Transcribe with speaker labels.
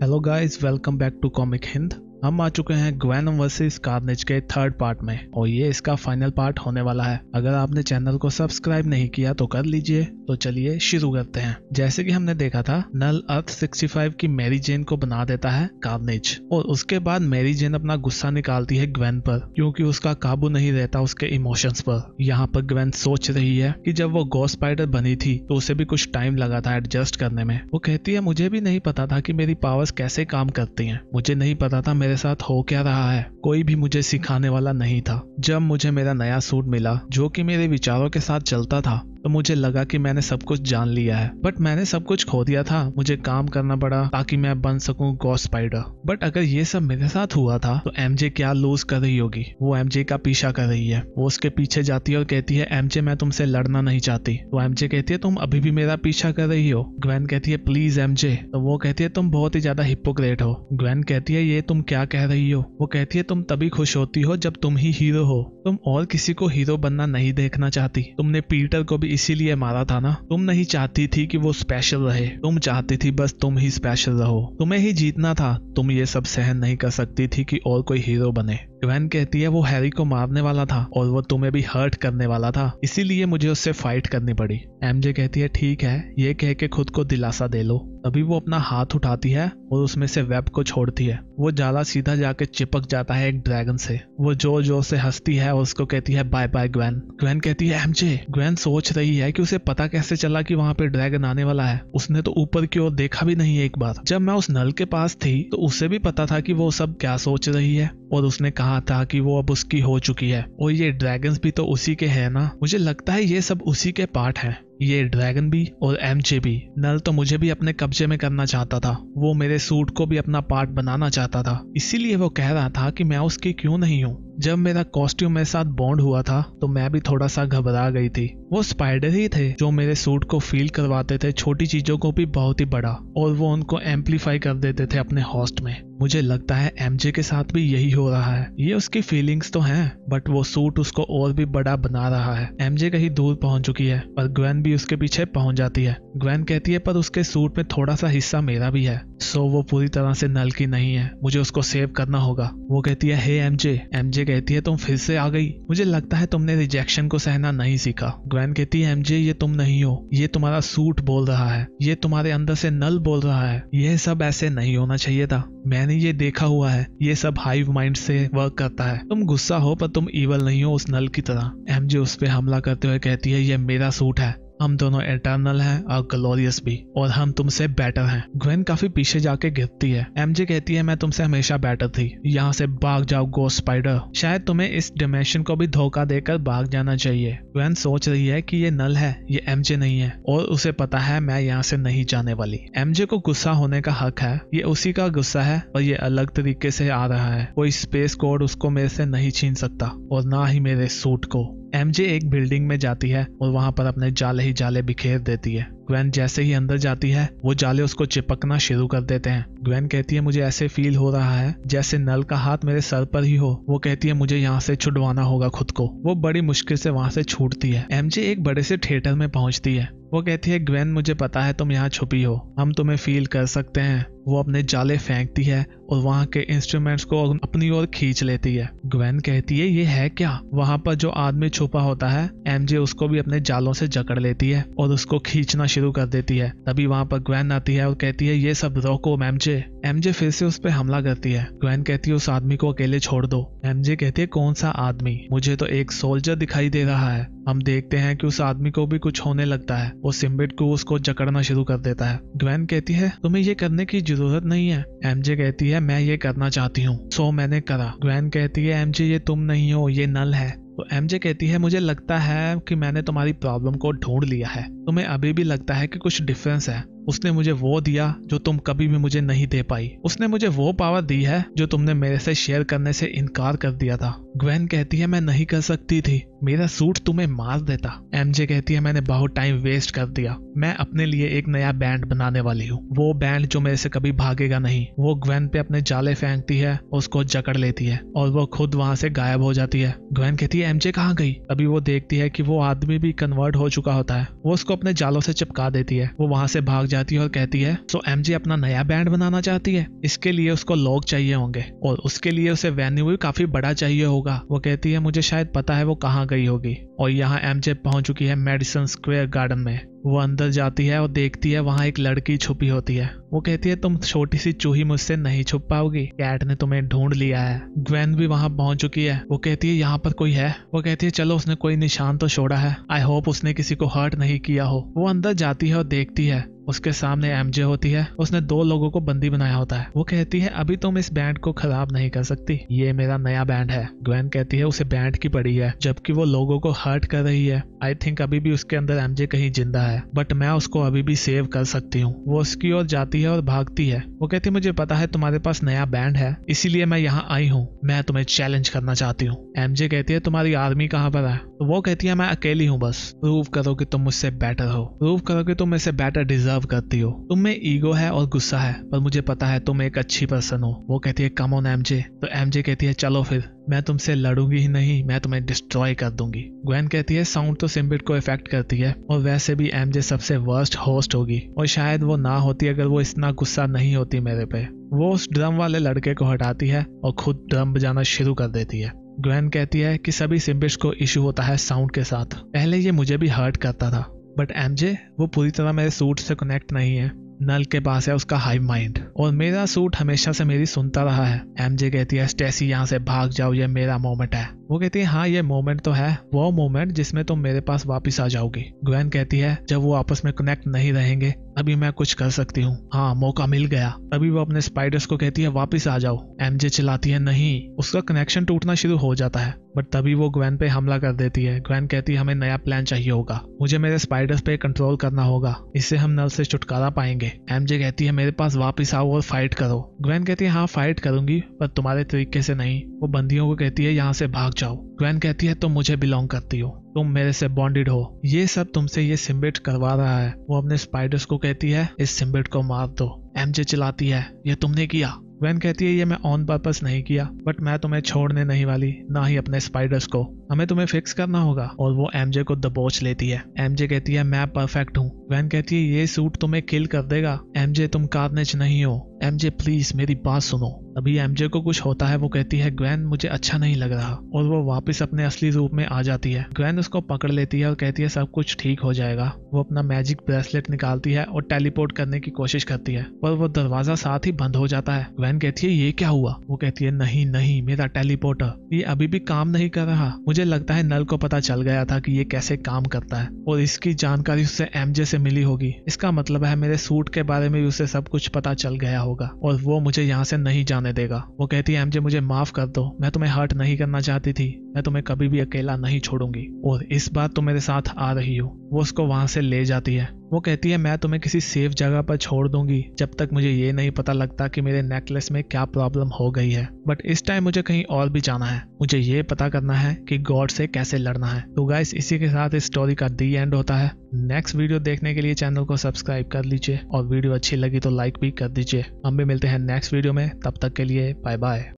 Speaker 1: Hello guys, welcome back to Comic Hind. हम आ चुके हैं ग्वेन वर्सेस कार्नेज के थर्ड पार्ट में और ये इसका फाइनल पार्ट होने वाला है अगर आपने चैनल को सब्सक्राइब नहीं किया तो कर लीजिए तो चलिए शुरू करते हैं जैसे कि हमने देखा था नल अर्थ 65 की मैरी जेन को बना देता है कार्नेज और उसके बाद मैरी जेन अपना गुस्सा निकालती है ग्वेन पर क्यूँकी उसका काबू नहीं रहता उसके इमोशंस पर यहाँ पर ग्वेन सोच रही है की जब वो गो स्पाइडर बनी थी तो उसे भी कुछ टाइम लगा था एडजस्ट करने में वो कहती है मुझे भी नहीं पता था की मेरी पावर्स कैसे काम करती है मुझे नहीं पता था मेरे मेरे साथ हो क्या रहा है कोई भी मुझे सिखाने वाला नहीं था जब मुझे मेरा नया सूट मिला जो कि मेरे विचारों के साथ चलता था तो मुझे लगा कि मैंने सब कुछ जान लिया है बट मैंने सब कुछ खो दिया था मुझे काम करना पड़ा ताकि मैं बन सकूं गॉस स्पाइडर बट अगर ये सब मेरे साथ हुआ था तो एमजे क्या लूज कर रही होगी वो एमजे का पीछा कर रही है वो उसके पीछे जाती है और कहती है एमजे मैं तुमसे लड़ना नहीं चाहती तो एमजे कहती है तुम अभी भी मेरा पीछा कर रही हो ग्वैन कहती है प्लीज एमजे तो वो कहती है तुम बहुत ही ज्यादा हिपोक्रेट हो ग्वैन कहती है ये तुम क्या कह रही हो वो कहती है तुम तभी खुश होती हो जब तुम ही हीरो हो तुम और किसी को हीरो बनना नहीं देखना चाहती तुमने पीटर को भी इसीलिए मारा था ना तुम नहीं चाहती थी कि वो स्पेशल रहे तुम चाहती थी बस तुम ही स्पेशल रहो तुम्हें ही जीतना था तुम ये सब सहन नहीं कर सकती थी कि और कोई हीरो बने इवैन कहती है वो हैरी को मारने वाला था और वो तुम्हें भी हर्ट करने वाला था इसीलिए मुझे उससे फाइट करनी पड़ी एमजे कहती है ठीक है ये कह के खुद को दिलासा दे लो तभी वो अपना हाथ उठाती है और उसमें से वेब को छोड़ती है वो जाला सीधा जाके चिपक जाता है एक ड्रैगन से वो जोर जोर से हंसती है और उसको कहती है बाय बाय ग्वेन ग्वेन कहती है एमजे ग्वेन सोच रही है कि उसे पता कैसे चला कि वहां पे ड्रैगन आने वाला है उसने तो ऊपर की ओर देखा भी नहीं एक बार जब मैं उस नल के पास थी तो उसे भी पता था कि वो सब क्या सोच रही है और उसने कहा कहा था कि वो अब उसकी हो चुकी है और ये ड्रैगन्स भी तो उसी के हैं ना मुझे लगता है ये सब उसी के पार्ट हैं ये ड्रैगन भी और एम भी नल तो मुझे भी अपने कब्जे में करना चाहता था वो मेरे सूट को भी अपना पार्ट बनाना चाहता था इसीलिए वो कह रहा था कि मैं उसकी क्यों नहीं हूँ जब मेरा कॉस्ट्यूम मेरे साथ बॉन्ड हुआ था तो मैं भी थोड़ा सा घबरा गई थी वो स्पाइडर ही थे जो मेरे सूट को फील करवाते थे छोटी चीजों को भी बहुत ही बड़ा और वो उनको एम्पलीफाई कर देते थे अपने हॉस्ट में मुझे लगता है एमजे के साथ भी यही हो रहा है ये उसकी फीलिंग्स तो हैं बट वो सूट उसको और भी बड़ा बना रहा है एमजे कहीं दूर पहुंच चुकी है और ग्वेन भी भी उसके पीछे पहुंच जाती है ग्वेन कहती है पर उसके सूट में थोड़ा सा हिस्सा मेरा भी है सो वो पूरी तरह से नल की नहीं है मुझे उसको सेव करना होगा वो कहती है हे एमजे एमजे कहती है तुम फिर से आ गई मुझे लगता है तुमने रिजेक्शन को सहना नहीं सीखा ग्वेन कहती है एमजे ये तुम नहीं हो ये तुम्हारा सूट बोल रहा है ये तुम्हारे अंदर से नल बोल रहा है यह सब ऐसे नहीं होना चाहिए था मैंने ये देखा हुआ है ये सब हाइव माइंड से वर्क करता है तुम गुस्सा हो पर तुम ईवल नहीं हो उस नल की तरह एमजे उस पर हमला करते हुए कहती है ये मेरा सूट है हम दोनों एटर्नल हैं और और ग्लोरियस भी और हम तुमसे बेटर हैं ग्वेन काफी पीछे जाके गिरती है एमजे कहती है मैं तुमसे हमेशा बेटर थी यहाँ से भाग जाओ गो स्पाइडर शायद तुम्हें इस डिमेंशन को भी धोखा देकर भाग जाना चाहिए ग्वेन सोच रही है कि ये नल है ये एमजे नहीं है और उसे पता है मैं यहाँ से नहीं जाने वाली एमजे को गुस्सा होने का हक है ये उसी का गुस्सा है और ये अलग तरीके से आ रहा है कोई स्पेस कोड उसको मेरे से नहीं छीन सकता और ना ही मेरे सूट को एमजे एक बिल्डिंग में जाती है और वहां पर अपने जाले ही जाले बिखेर देती है ग्वेन जैसे ही अंदर जाती है वो जाले उसको चिपकना शुरू कर देते हैं ग्वेन कहती है मुझे ऐसे फील हो रहा है जैसे नल का हाथ मेरे सर पर ही हो वो कहती है मुझे यहाँ से छुड़वाना होगा खुद को वो बड़ी मुश्किल से वहां से छूटती है एमजे एक बड़े से थिएटर में पहुंचती है वो कहती है ग्वेन मुझे पता है तुम यहाँ छुपी हो हम तुम्हें फील कर सकते हैं वो अपने जाले फेंकती है और वहाँ के इंस्ट्रूमेंट्स को अपनी ओर खींच लेती है ग्वेन कहती है ये है क्या वहाँ पर जो आदमी छुपा होता है एमजे उसको भी अपने जालों से जकड़ लेती है और उसको खींचना शुरू कर देती है तभी वहाँ पर ग्वैन आती है और कहती है ये सब रोको एमजे एमजे फिर से उस पर हमला करती है ग्वैन कहती है उस आदमी को अकेले छोड़ दो एमजे कहती है कौन सा आदमी मुझे तो एक सोल्जर दिखाई दे रहा है हम देखते हैं कि उस आदमी को भी कुछ होने लगता है वो सिम्बिट को उसको जकड़ना शुरू कर देता है ग्वैन कहती है तुम्हें ये करने की जरूरत नहीं है एमजे कहती है मैं ये करना चाहती हूँ सो मैंने करा ग्वैन कहती है एमजे ये तुम नहीं हो ये नल है तो एमजे कहती है मुझे लगता है कि मैंने तुम्हारी प्रॉब्लम को ढूंढ लिया है तुम्हें अभी भी लगता है कि कुछ डिफरेंस है उसने मुझे वो दिया जो तुम कभी भी मुझे नहीं दे पाई उसने मुझे वो पावर दी है जो तुमने मेरे से शेयर करने से इनकार कर दिया था ग्वेन कहती है मैं नहीं कर सकती थी मेरा सूट तुम्हें मार देता एमजे कहती है मैंने बहुत टाइम वेस्ट कर दिया मैं अपने लिए एक नया बैंड बनाने वाली हूँ वो बैंड जो मेरे से कभी भागेगा नहीं वो ग्वेन पे अपने जाले फेंकती है उसको जकड़ लेती है और वो खुद वहाँ से गायब हो जाती है ग्वेन कहती है एमजे कहाँ गई अभी वो देखती है कि वो आदमी भी कन्वर्ट हो चुका होता है वो उसको अपने जालों से चिपका देती है वो वहां से भाग जाती है और कहती है सो एम अपना नया बैंड बनाना चाहती है इसके लिए उसको लोग चाहिए होंगे और उसके लिए उसे वेन्यू भी काफी बड़ा चाहिए होगा वो कहती है मुझे शायद पता है वो कहाँ गई होगी और यहाँ एम पहुंच चुकी है मेडिसन स्क्वेयर गार्डन में वो अंदर जाती है और देखती है वहाँ एक लड़की छुपी होती है वो कहती है तुम छोटी सी चूही मुझसे नहीं छुप पाओगी कैट ने तुम्हें ढूंढ लिया है ग्वेन भी वहाँ पहुंच चुकी है वो कहती है यहाँ पर कोई है वो कहती है चलो उसने कोई निशान तो छोड़ा है आई होप उसने किसी को हर्ट नहीं किया हो वो अंदर जाती है और देखती है उसके सामने एमजे होती है उसने दो लोगों को बंदी बनाया होता है वो कहती है अभी तुम इस बैंड को खराब नहीं कर सकती ये मेरा नया बैंड है ग्वेन कहती है उसे बैंड की पड़ी है जबकि वो लोगों को हर्ट कर रही है आई थिंक अभी भी उसके अंदर एमजे कहीं जिंदा है बट मैं उसको अभी भी सेव कर सकती हूँ वो उसकी ओर जाती है और भागती है वो कहती है मुझे पता है तुम्हारे पास नया बैंड है इसीलिए मैं यहाँ आई हूँ मैं तुम्हें चैलेंज करना चाहती हूँ एमजे कहती है तुम्हारी आर्मी कहाँ पर है तो वो कहती है मैं अकेली हूँ बस प्रूव करो कि तुम मुझसे बेटर हो प्रूव करो कि तुम इसे बेटर डिजर्व लव करती हो तुम में ईगो है और गुस्सा है पर मुझे पता है तुम एक अच्छी पर्सन हो वो कहती है कम ऑन एमजे तो एमजे कहती है चलो फिर मैं तुमसे लड़ूंगी ही नहीं मैं तुम्हें डिस्ट्रॉय कर दूंगी ग्वेन कहती है साउंड तो सिम्बिट को इफेक्ट करती है और वैसे भी एमजे सबसे वर्स्ट होस्ट होगी और शायद वो ना होती अगर वो इतना गुस्सा नहीं होती मेरे पे वो उस ड्रम वाले लड़के को हटाती है और खुद ड्रम बजाना शुरू कर देती है ग्वेन कहती है कि सभी सिम्बिट्स को इशू होता है साउंड के साथ पहले ये मुझे भी हर्ट करता था बट एम वो पूरी तरह मेरे सूट से कनेक्ट नहीं है नल के पास है उसका हाई माइंड और मेरा सूट हमेशा से मेरी सुनता रहा है एम कहती है स्टेसी यहाँ से भाग जाओ ये मेरा मोमेंट है वो कहती है हाँ ये मोमेंट तो है वो मोमेंट जिसमें तुम मेरे पास वापस आ जाओगी ग्वैन कहती है जब वो आपस में कनेक्ट नहीं रहेंगे अभी मैं कुछ कर सकती हूँ हाँ मौका मिल गया तभी वो अपने स्पाइडर्स को कहती है वापस आ जाओ एमजे चलाती है नहीं उसका कनेक्शन टूटना शुरू हो जाता है बट तभी वो ग्वैन पे हमला कर देती है ग्वैन कहती है हमें नया प्लान चाहिए होगा मुझे मेरे स्पाइडर्स पे कंट्रोल करना होगा इससे हम नल से छुटकारा पाएंगे एमजे कहती है मेरे पास वापस आओ और फाइट करो ग्वैन कहती है हाँ फाइट करूंगी पर तुम्हारे तरीके से नहीं वो बंदियों को कहती है यहाँ से भाग जाओ ग्वेन कहती है तुम मुझे बिलोंग करती हो तुम मेरे से बॉन्डेड हो ये सब तुमसे ये सिम्बेट करवा रहा है वो अपने स्पाइडर्स को कहती है इस सिम्बेट को मार दो एमजे चलाती है ये तुमने किया वैन कहती है ये मैं ऑन पर्पस नहीं किया बट मैं तुम्हें छोड़ने नहीं वाली ना ही अपने स्पाइडर्स को हमें तुम्हें फिक्स करना होगा और वो एमजे को दबोच लेती है एमजे कहती है मैं परफेक्ट हूँ वैन कहती है ये सूट तुम्हें किल कर देगा एमजे तुम कार्नेज नहीं हो एमजे प्लीज मेरी बात सुनो अभी एमजे को कुछ होता है वो कहती है ग्वैन मुझे अच्छा नहीं लग रहा और वो वापस अपने असली रूप में आ जाती है ग्वैन उसको पकड़ लेती है और कहती है सब कुछ ठीक हो जाएगा वो अपना मैजिक ब्रेसलेट निकालती है और टेलीपोर्ट करने की कोशिश करती है पर वो दरवाजा साथ ही बंद हो जाता है ग्वैन कहती है ये क्या हुआ वो कहती है नहीं नहीं मेरा टेलीपोर्टर ये अभी भी काम नहीं कर रहा मुझे मुझे लगता है नल को पता चल गया था कि ये कैसे काम करता है और इसकी जानकारी उससे एमजे से मिली होगी इसका मतलब है मेरे सूट के बारे में उसे सब कुछ पता चल गया होगा और वो मुझे यहाँ से नहीं जाने देगा वो कहती है एमजे मुझे माफ कर दो मैं तुम्हें हर्ट नहीं करना चाहती थी मैं तुम्हें कभी भी अकेला नहीं छोड़ूंगी और इस बार तुम तो मेरे साथ आ रही हो वो उसको वहां से ले जाती है वो कहती है मैं तुम्हें किसी सेफ जगह पर छोड़ दूंगी जब तक मुझे ये नहीं पता लगता कि मेरे नेकलेस में क्या प्रॉब्लम हो गई है बट इस टाइम मुझे कहीं और भी जाना है मुझे ये पता करना है कि गॉड से कैसे लड़ना है तो गाइस इसी के साथ इस स्टोरी का दी एंड होता है नेक्स्ट वीडियो देखने के लिए चैनल को सब्सक्राइब कर लीजिए और वीडियो अच्छी लगी तो लाइक भी कर दीजिए हम भी मिलते हैं नेक्स्ट वीडियो में तब तक के लिए बाय बाय